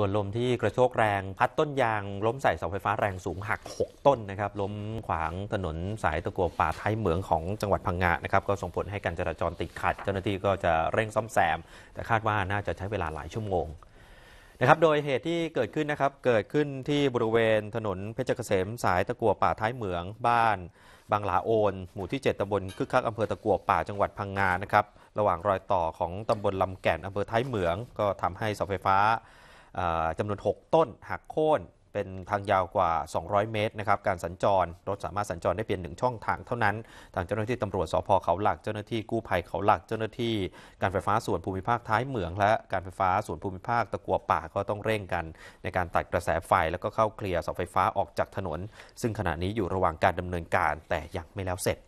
ส่วนลมที่กระโชกแรงพัดต้นยางล้มใส่เสาไฟฟ้าแรงสูงหัก 6 ต้นนะครับ ล้มขวางถนนสายตะกัวป่าท้ายเหมืองของจังหวัดพังงานะครับ ก็ส่งผลให้การจราจรติดขัด เจ้าหน้าที่ก็จะเร่งซ่อมแซมแต่คาดว่าน่าจะใช้เวลาหลายชั่วโมงนะครับโดยเหตุที่เกิดขึ้นนะครับ เกิดขึ้นที่บริเวณถนนเพชรเกษมสายตะกัวป่าท้ายเหมือง บ้าน บางหลาโอนหมู่ที่ 7ตำบลคึกคักอำเภอตะกัวป่าจังหวัดพังงานะครับระหว่างรอยต่อของตำบลลำแก่นอำเภอท้ายเหมือง ก็ทำให้เสาไฟฟ้าจำนวน6ต้นหักโค่นเป็นทางยาวกว่า 200 เมตรนะครับการสัญจรรถสามารถสัญจรได้เพียงหนึ่งช่องทางเท่านั้นทางเจ้าหน้าที่ตำรวจสพเขาหลักเจ้าหน้าที่กู้ภัยเขาหลักเจ้าหน้าที่การไฟฟ้าส่วนภูมิภาคท้ายเหมืองและการไฟฟ้าส่วนภูมิภาคตะกัวป่าก็ต้องเร่งกัน ในการตัดกระแสไฟแล้วก็เข้าเคลียร์เสาไฟฟ้าออกจากถนน ซึ่งขณะนี้อยู่ระหว่างการดำเนินการแต่ยังไม่แล้วเสร็จ